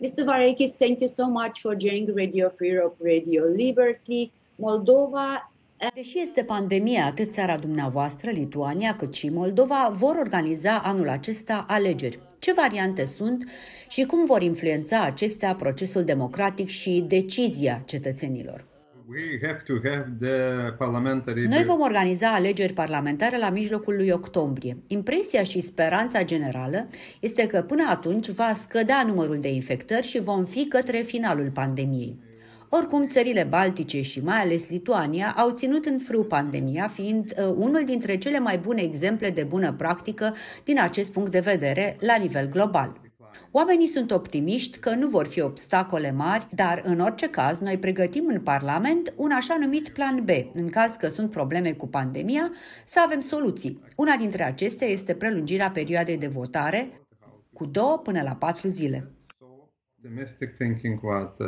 Mr. Varekis, thank you so much for joining Radio Free Europe, Radio Liberty, Moldova. Deși este pandemia, atât țara dumneavoastră, Lituania, cât și Moldova vor organiza anul acesta alegeri. Ce variante sunt și cum vor influența acestea procesul democratic și decizia cetățenilor? Noi vom organiza alegeri parlamentare la mijlocul lui octombrie. Impresia și speranța generală este că până atunci va scădea numărul de infectări și vom fi către finalul pandemiei. Oricum, țările baltice și mai ales Lituania au ținut în frâu pandemia, fiind uh, unul dintre cele mai bune exemple de bună practică din acest punct de vedere la nivel global. Oamenii sunt optimiști că nu vor fi obstacole mari, dar în orice caz noi pregătim în Parlament un așa numit plan B, în caz că sunt probleme cu pandemia, să avem soluții. Una dintre acestea este prelungirea perioadei de votare cu două până la patru zile. Domestic thinking what uh,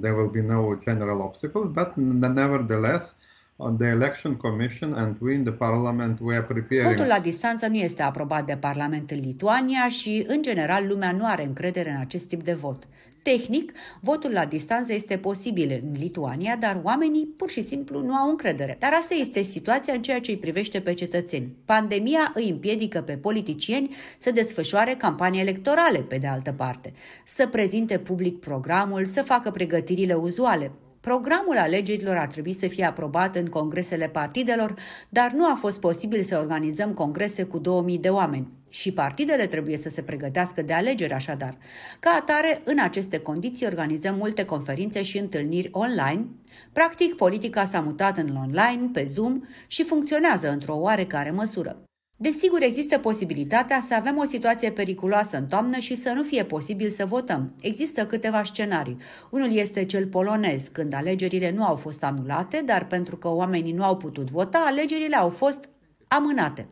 there will be no general obstacle, but nevertheless the Election Commission and we in the Parliament we are preparing. Votul la distanță nu este aprobat de Parlament în Lituania și, în general, lumea nu are încredere în acest tip de vot. Tehnic, votul la distanță este posibil în Lituania, dar oamenii pur și simplu nu au încredere. Dar asta este situația în ceea ce îi privește pe cetățeni. Pandemia îi împiedică pe politicieni să desfășoare campanii electorale, pe de altă parte, să prezinte public programul, să facă pregătirile uzuale. Programul alegerilor ar trebui să fie aprobat în congresele partidelor, dar nu a fost posibil să organizăm congrese cu 2000 de oameni. Și partidele trebuie să se pregătească de alegeri așadar. Ca atare, în aceste condiții organizăm multe conferințe și întâlniri online. Practic, politica s-a mutat în online, pe Zoom și funcționează într-o oarecare măsură. Desigur, există posibilitatea să avem o situație periculoasă în toamnă și să nu fie posibil să votăm. Există câteva scenarii. Unul este cel polonez, când alegerile nu au fost anulate, dar pentru că oamenii nu au putut vota, alegerile au fost amânate.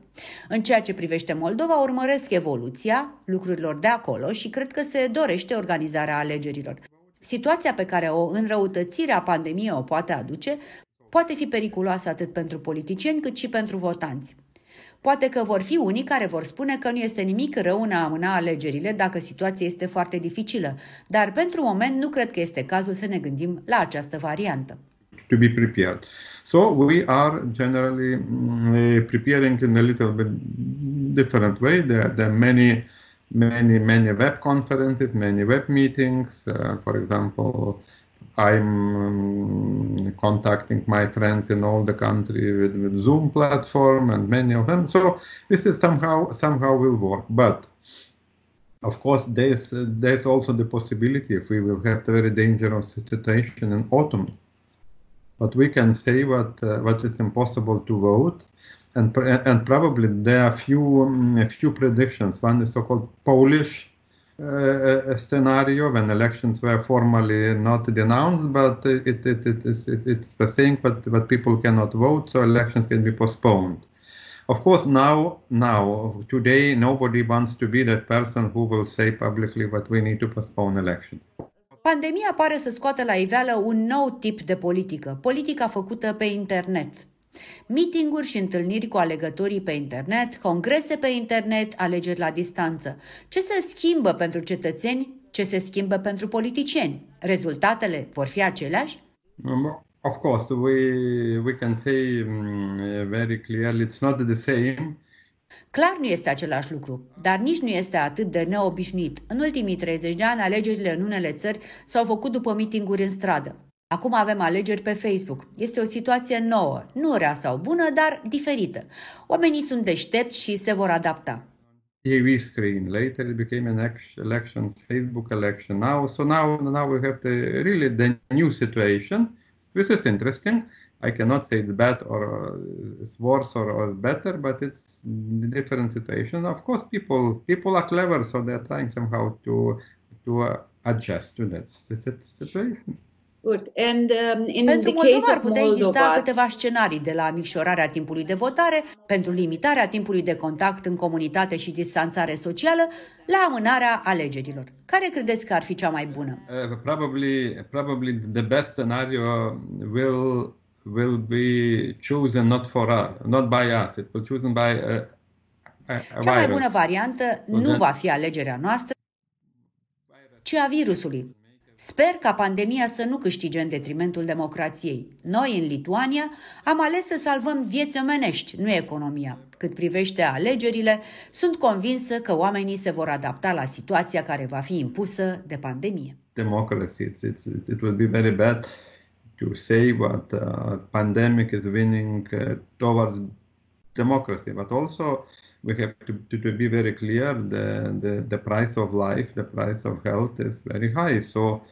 În ceea ce privește Moldova, urmăresc evoluția lucrurilor de acolo și cred că se dorește organizarea alegerilor. Situația pe care o înrăutățire a pandemiei o poate aduce poate fi periculoasă atât pentru politicieni cât și pentru votanți. Poate că vor fi unii care vor spune că nu este nimic rău în a amâna alegerile dacă situația este foarte dificilă, dar pentru moment nu cred că este cazul să ne gândim la această variantă. To be prepared. So we are generally mm, preparing in a little bit different way. There, there are many many many web conferences, many web meetings, uh, for example, I'm um, contacting my friends in all the country with, with, Zoom platform and many of them. So this is somehow somehow will work. But of course, there's there's also the possibility if we will have the very dangerous situation in autumn. But we can say what uh, it's impossible to vote, and and probably there are few um, few predictions. One is so-called Polish uh, scenario when elections were formally not denounced, but it, it, it, it, it's the thing but, but people cannot vote, so elections can be postponed. Of course, now, now, today, nobody wants to be that person who will say publicly that we need to postpone elections. Pandemia pare să scoată la iveală un nou tip de politică, politica făcută pe internet, Meetinguri și întâlniri cu alegătorii pe internet, congrese pe internet, alegeri la distanță. Ce se schimbă pentru cetățeni, ce se schimbă pentru politicieni? Rezultatele vor fi aceleași? Of course, we, we can say mm, very clearly it's not the same. Clar nu este același lucru, dar nici nu este atât de neobișnuit. În ultimii 30 de ani, alegerile în unele țări s-au făcut după mitinguri în stradă. Acum avem alegeri pe Facebook. Este o situație nouă, nu rea sau bună, dar diferită. Oamenii sunt deștepți și se vor adapta. TV screen. Later it became an election, Facebook election. Now, so now, now we have the really the new situation. This is interesting. I cannot say it's bad or uh, it's worse or, or better, but it's the different situation. Of course, people people are clever, so they're trying somehow to to uh, adjust to that situation. Good. And, um, in pentru the Moldova ar putea Moldova... exista câteva scenarii de la micșorarea timpului de votare, pentru limitarea timpului de contact în comunitate și distanțare socială, la amânarea alegerilor. Care credeți că ar fi cea mai bună? Uh, probably, probably the best scenario will will be chosen not for us, not by us. It will chosen by uh, a, a, Cea mai bună variantă so nu va fi alegerea noastră, ci a virusului Sper ca pandemia să nu câștige în detrimentul democrației. Noi, în Lituania, am ales să salvăm vieți omenești, nu economia. Cât privește alegerile, sunt convinsă că oamenii se vor adapta la situația care va fi impusă de pandemie. Democracy, it's, it's, it would be very bad to say what uh, pandemic is winning uh, towards democracy, but also we have to, to, to, be very clear the, the, the price of life the price of health is very high so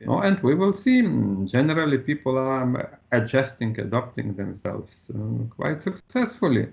you know, and we will see generally people are adjusting adapting themselves uh, quite successfully